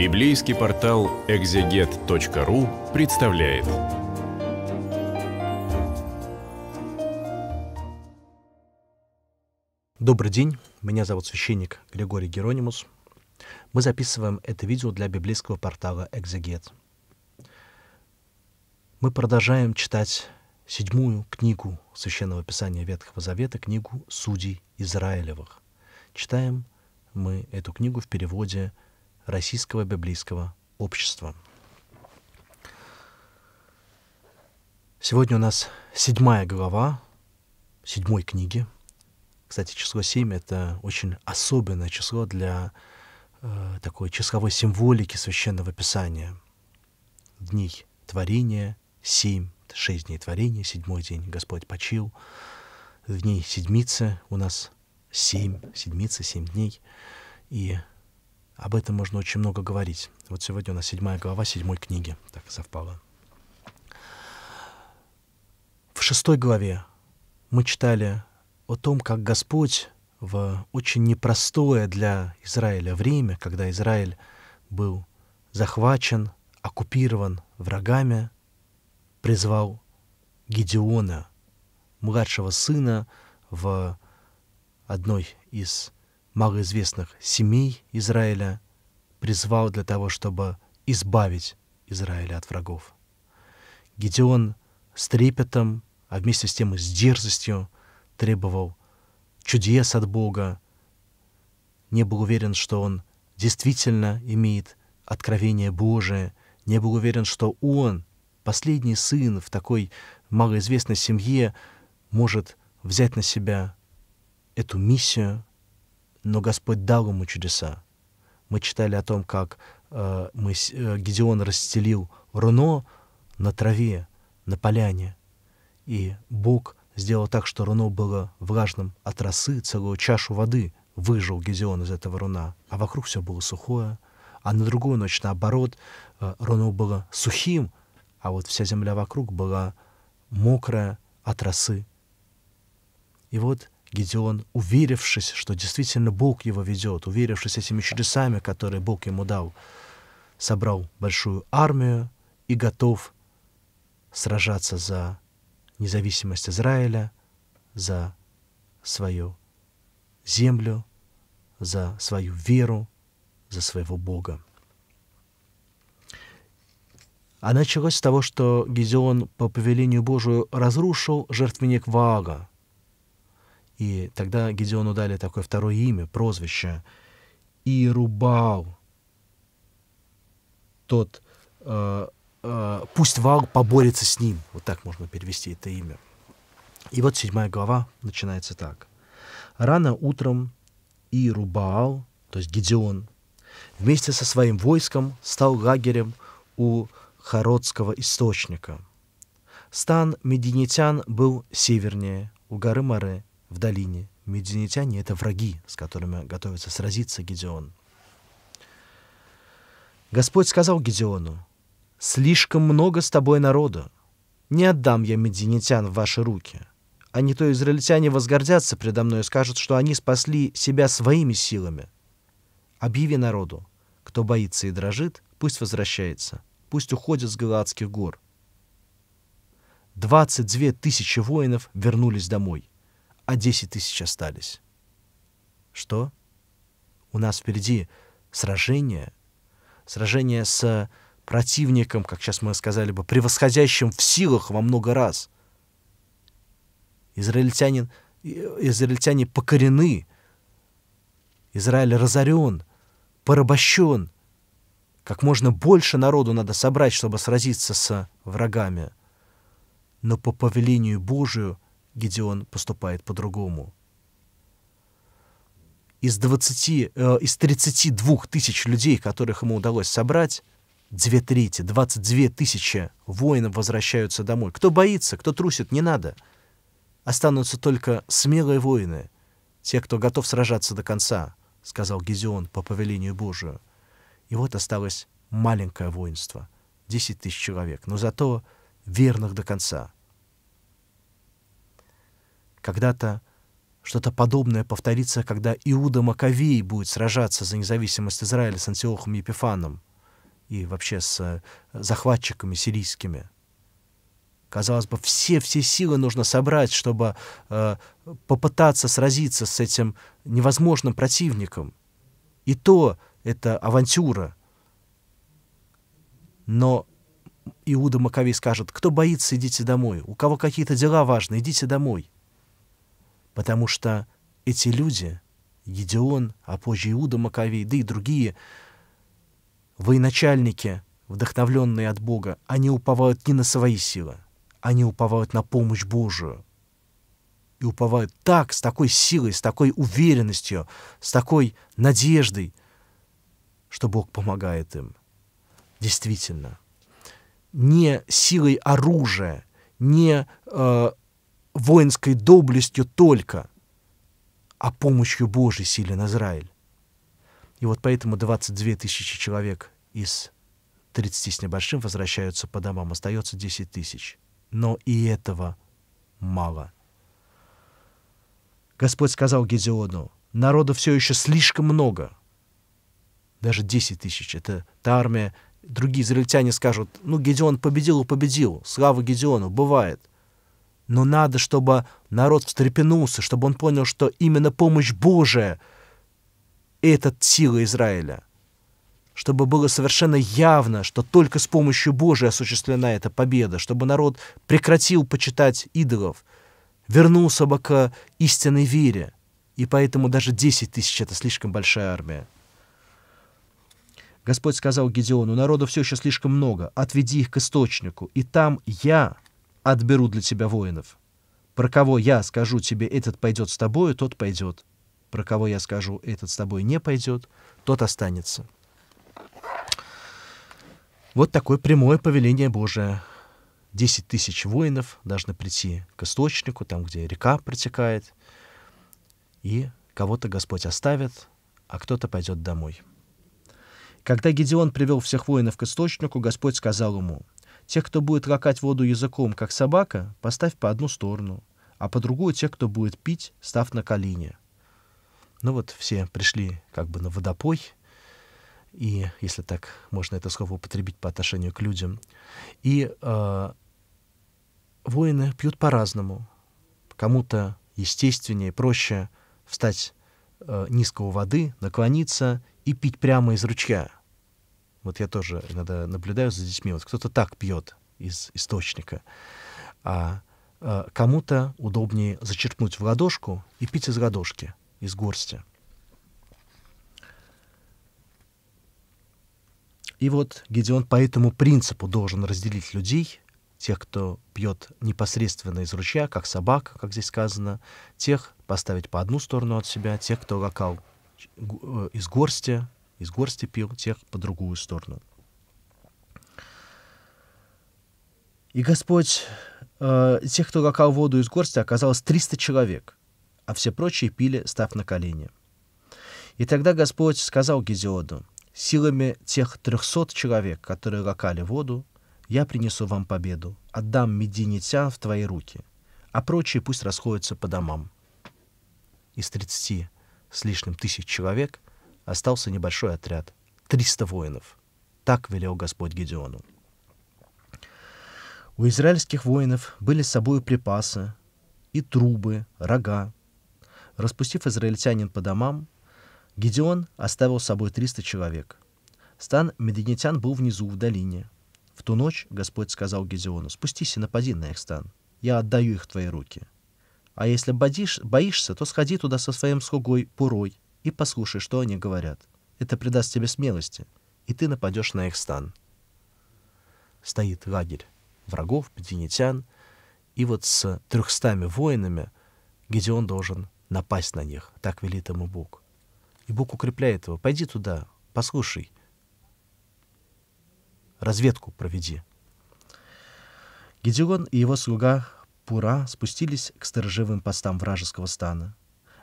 Библейский портал экзегет.ру представляет. Добрый день, меня зовут священник Григорий Геронимус. Мы записываем это видео для библейского портала «Экзегет». Мы продолжаем читать седьмую книгу Священного Писания Ветхого Завета, книгу «Судей Израилевых». Читаем мы эту книгу в переводе – Российского библейского общества. Сегодня у нас седьмая глава седьмой книги. Кстати, число 7 — это очень особенное число для э, такой числовой символики Священного Писания. Дней творения — семь, шесть дней творения, седьмой день Господь почил. Дней седмицы у нас семь, седмица, семь дней. И об этом можно очень много говорить. Вот сегодня у нас седьмая глава седьмой книги, так совпало. В шестой главе мы читали о том, как Господь в очень непростое для Израиля время, когда Израиль был захвачен, оккупирован врагами, призвал Гедеона, младшего сына в одной из малоизвестных семей Израиля призвал для того, чтобы избавить Израиля от врагов. Гедеон с трепетом, а вместе с тем и с дерзостью требовал чудес от Бога, не был уверен, что он действительно имеет откровение Божие, не был уверен, что он, последний сын в такой малоизвестной семье, может взять на себя эту миссию но Господь дал ему чудеса. Мы читали о том, как э, мы, э, Гедеон расстелил руно на траве, на поляне, и Бог сделал так, что руно было влажным от росы, целую чашу воды выжил Гедеон из этого руна, а вокруг все было сухое, а на другую ночь, наоборот, э, руно было сухим, а вот вся земля вокруг была мокрая от росы. И вот Гедеон, уверившись, что действительно Бог его ведет, уверившись этими чудесами, которые Бог ему дал, собрал большую армию и готов сражаться за независимость Израиля, за свою землю, за свою веру, за своего Бога. А началось с того, что Гедеон по повелению Божию разрушил жертвенник Ваага, и тогда Гедеону дали такое второе имя, прозвище Ирубал. Тот, э, э, пусть Вал поборется с ним. Вот так можно перевести это имя. И вот седьмая глава начинается так. Рано утром Ирубаал, то есть Гедеон, вместе со своим войском стал лагерем у Хародского источника. Стан мединитян был севернее, у горы Море, в долине. Мединитяне — это враги, с которыми готовится сразиться Гедеон. Господь сказал Гедеону, «Слишком много с тобой народа. Не отдам я мединитян в ваши руки. А не то израильтяне возгордятся предо мной и скажут, что они спасли себя своими силами. Объяви народу, кто боится и дрожит, пусть возвращается, пусть уходит с Галаадских гор». Двадцать две тысячи воинов вернулись домой а 10 тысяч остались. Что? У нас впереди сражение, сражение с противником, как сейчас мы сказали бы, превосходящим в силах во много раз. Израильтянин, израильтяне покорены, Израиль разорен, порабощен. Как можно больше народу надо собрать, чтобы сразиться с врагами. Но по повелению Божию – Гедеон поступает по-другому. Из, 20, э, из 32 тысяч людей, которых ему удалось собрать, две трети, 22 тысячи воинов возвращаются домой. Кто боится, кто трусит, не надо. Останутся только смелые воины, те, кто готов сражаться до конца, — сказал Гедеон по повелению Божию. И вот осталось маленькое воинство, 10 тысяч человек, но зато верных до конца — когда-то что-то подобное повторится, когда Иуда Маковей будет сражаться за независимость Израиля с Антиохом Епифаном и вообще с э, захватчиками сирийскими. Казалось бы, все-все силы нужно собрать, чтобы э, попытаться сразиться с этим невозможным противником. И то это авантюра. Но Иуда Маковей скажет, кто боится, идите домой. У кого какие-то дела важные, идите домой. Потому что эти люди, Гедеон, а позже Иуда Маковей, да и другие военачальники, вдохновленные от Бога, они уповают не на свои силы, они уповают на помощь Божию. И уповают так, с такой силой, с такой уверенностью, с такой надеждой, что Бог помогает им. Действительно. Не силой оружия, не э, воинской доблестью только, а помощью Божьей силен Израиль. И вот поэтому 22 тысячи человек из 30 с небольшим возвращаются по домам, остается 10 тысяч. Но и этого мало. Господь сказал Гедеону, народа все еще слишком много. Даже 10 тысяч. Это та армия, другие израильтяне скажут, ну, Гедеон победил и победил, слава Гедеону, бывает. Но надо, чтобы народ встрепенулся, чтобы он понял, что именно помощь Божия — это сила Израиля. Чтобы было совершенно явно, что только с помощью Божией осуществлена эта победа, чтобы народ прекратил почитать идолов, вернулся бы к истинной вере. И поэтому даже 10 тысяч — это слишком большая армия. Господь сказал Гедеону, народу все еще слишком много, отведи их к источнику, и там я отберу для тебя воинов. Про кого я скажу тебе, этот пойдет с тобою, тот пойдет. Про кого я скажу, этот с тобой не пойдет, тот останется. Вот такое прямое повеление Божие. Десять тысяч воинов должны прийти к источнику, там, где река протекает, и кого-то Господь оставит, а кто-то пойдет домой. Когда Гедеон привел всех воинов к источнику, Господь сказал ему, Тех, кто будет лакать воду языком, как собака, поставь по одну сторону, а по другую тех, кто будет пить, став на колени. Ну вот все пришли как бы на водопой, и, если так можно это слово употребить по отношению к людям. И э, воины пьют по-разному. Кому-то естественнее, проще встать э, а, низко воды, наклониться и пить прямо из ручья — вот я тоже иногда наблюдаю за детьми. Вот кто-то так пьет из источника, а, а кому-то удобнее зачерпнуть в ладошку и пить из ладошки, из горсти. И вот Гедеон по этому принципу должен разделить людей, тех, кто пьет непосредственно из ручья, как собак, как здесь сказано, тех поставить по одну сторону от себя, тех, кто лакал э, из горсти, из горсти пил, тех по другую сторону. И Господь, э, тех, кто лакал воду из горсти, оказалось 300 человек, а все прочие пили, став на колени. И тогда Господь сказал Гезиоду, «Силами тех 300 человек, которые лакали воду, я принесу вам победу, отдам мединитян в твои руки, а прочие пусть расходятся по домам». Из 30 с лишним тысяч человек остался небольшой отряд — 300 воинов. Так велел Господь Гедеону. У израильских воинов были с собой припасы и трубы, рога. Распустив израильтянин по домам, Гедеон оставил с собой 300 человек. Стан мединитян был внизу, в долине. В ту ночь Господь сказал Гедеону, «Спустись и напади на их стан. Я отдаю их в твои руки. А если бодишь, боишься, то сходи туда со своим слугой Пурой и послушай, что они говорят. Это придаст тебе смелости, и ты нападешь на их стан. Стоит лагерь врагов, пятинитян, и вот с трехстами воинами Гедеон должен напасть на них. Так велит ему Бог. И Бог укрепляет его. Пойди туда, послушай. Разведку проведи. Гедеон и его слуга Пура спустились к сторожевым постам вражеского стана.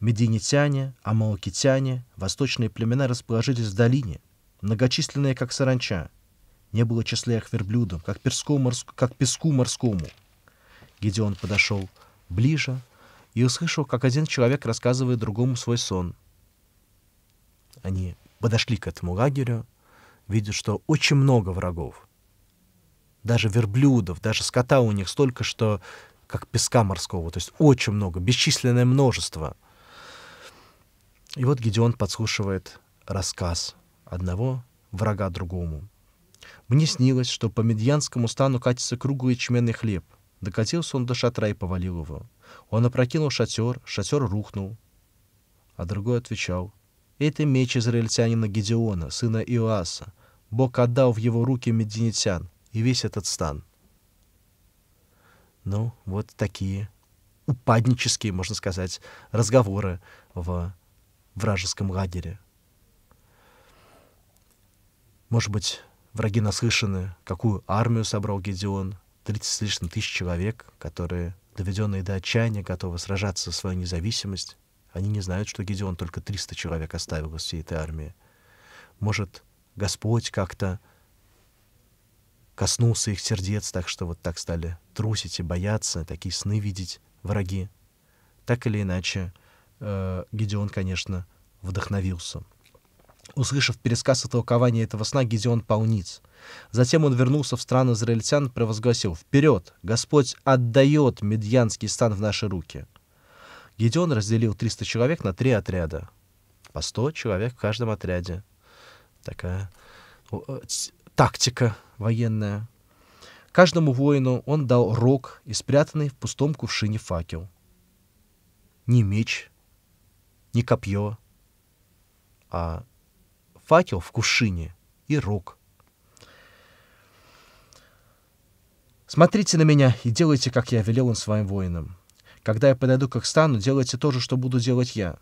Мединитяне, амалкитяне, восточные племена расположились в долине, многочисленные, как саранча. Не было числа их верблюдам, как, морск... как песку морскому. Гедеон подошел ближе и услышал, как один человек рассказывает другому свой сон. Они подошли к этому лагерю, видят, что очень много врагов. Даже верблюдов, даже скота у них столько, что как песка морского. То есть очень много, бесчисленное множество — и вот Гедеон подслушивает рассказ одного врага другому. Мне снилось, что по медьянскому стану катится круглый чменный хлеб. Докатился он до шатра и повалил его. Он опрокинул шатер, шатер рухнул. А другой отвечал, «Это меч израильтянина Гедеона, сына Иоаса. Бог отдал в его руки мединитян и весь этот стан». Ну, вот такие упаднические, можно сказать, разговоры в вражеском лагере. Может быть, враги наслышаны, какую армию собрал Гедеон, 30 с лишним тысяч человек, которые, доведенные до отчаяния, готовы сражаться за свою независимость. Они не знают, что Гедеон только 300 человек оставил из всей этой армии. Может, Господь как-то коснулся их сердец, так что вот так стали трусить и бояться, такие сны видеть враги. Так или иначе, Э, Гедеон, конечно, вдохновился. Услышав пересказ и толкование этого сна, Гедеон полниц. Затем он вернулся в страну израильтян и провозгласил «Вперед! Господь отдает медьянский стан в наши руки!» Гедеон разделил 300 человек на три отряда. По 100 человек в каждом отряде. Такая тактика военная. Каждому воину он дал рог и спрятанный в пустом кувшине факел. Не меч, не копье, а факел в кушине и рук. «Смотрите на меня и делайте, как я велел им своим воинам. Когда я подойду к их стану, делайте то же, что буду делать я.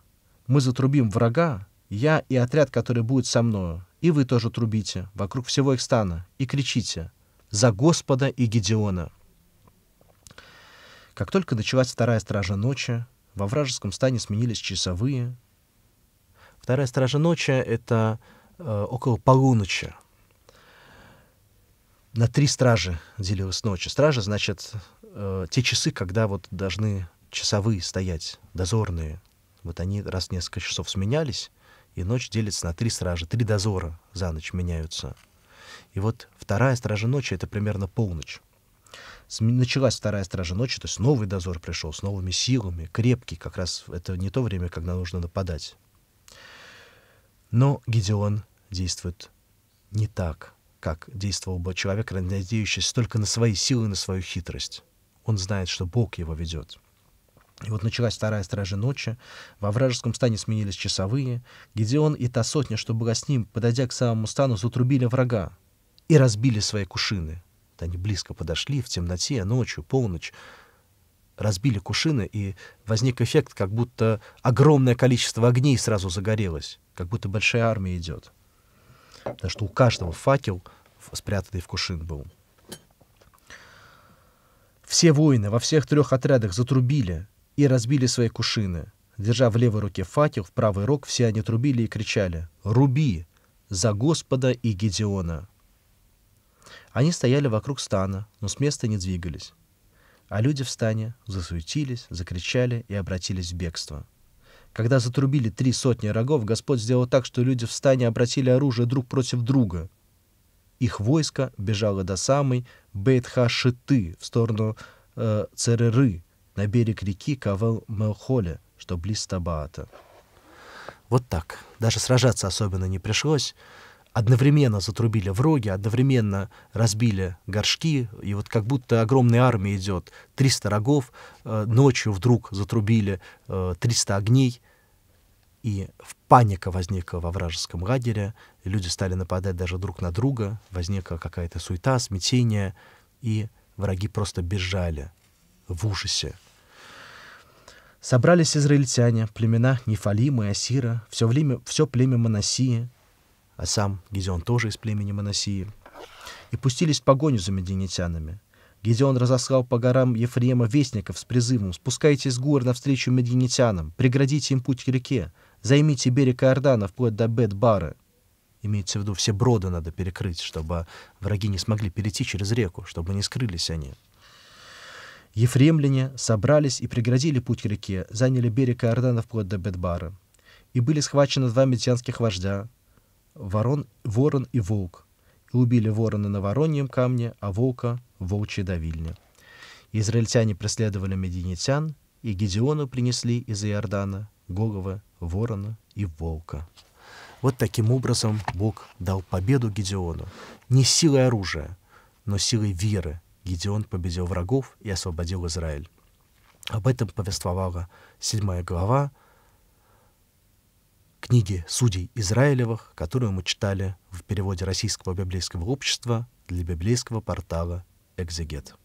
Мы затрубим врага, я и отряд, который будет со мною, и вы тоже трубите вокруг всего их стана и кричите «За Господа и Гедеона!» Как только началась вторая стража ночи, во вражеском стане сменились часовые. Вторая стража ночи — это э, около полуночи. На три стражи делилась ночь. Стражи, значит, э, те часы, когда вот должны часовые стоять, дозорные. Вот они раз в несколько часов сменялись, и ночь делится на три стражи. Три дозора за ночь меняются. И вот вторая стража ночи — это примерно полночь. Началась вторая стража ночи, то есть новый дозор пришел с новыми силами, крепкий, как раз это не то время, когда нужно нападать. Но Гедеон действует не так, как действовал бы человек, надеющийся только на свои силы и на свою хитрость. Он знает, что Бог его ведет. И вот началась вторая стража ночи, во вражеском стане сменились часовые, Гедеон и та сотня, что была с ним, подойдя к самому стану, затрубили врага и разбили свои кушины — они близко подошли, в темноте, ночью, полночь. Разбили кушины, и возник эффект, как будто огромное количество огней сразу загорелось, как будто большая армия идет. Потому что у каждого факел, спрятанный в кушин, был. Все воины во всех трех отрядах затрубили и разбили свои кушины. Держа в левой руке факел, в правый рог все они трубили и кричали «Руби! За Господа и Гедеона!» Они стояли вокруг стана, но с места не двигались. А люди в стане засуетились, закричали и обратились в бегство. Когда затрубили три сотни рогов, Господь сделал так, что люди в стане обратили оружие друг против друга. Их войско бежало до самой Шиты в сторону э, Цереры, на берег реки Кавел-Мелхоле, что близ Табаата. Вот так. Даже сражаться особенно не пришлось одновременно затрубили в роги, одновременно разбили горшки, и вот как будто огромная армия идет, 300 рогов, э, ночью вдруг затрубили 300 э, огней, и паника возникла во вражеском лагере, люди стали нападать даже друг на друга, возникла какая-то суета, смятение, и враги просто бежали в ужасе. Собрались израильтяне, племена Нефалима и Асира, все, время, все племя Манасии а сам Гедеон тоже из племени Манасии, и пустились в погоню за мединитянами. Гедеон разослал по горам Ефрема вестников с призывом «Спускайтесь с гор навстречу мединитянам, преградите им путь к реке, займите берег Иордана вплоть до Бет-Бары». Имеется в виду, все броды надо перекрыть, чтобы враги не смогли перейти через реку, чтобы не скрылись они. Ефремляне собрались и преградили путь к реке, заняли берег Иордана вплоть до Бетбара. И были схвачены два медианских вождя, ворон, ворон и волк. И убили ворона на вороньем камне, а волка — в волчьей давильне. Израильтяне преследовали мединитян, и Гедеону принесли из Иордана голова ворона и волка. Вот таким образом Бог дал победу Гедеону. Не силой оружия, но силой веры Гедеон победил врагов и освободил Израиль. Об этом повествовала седьмая глава книги судей Израилевых, которую мы читали в переводе Российского библейского общества для библейского портала «Экзегет».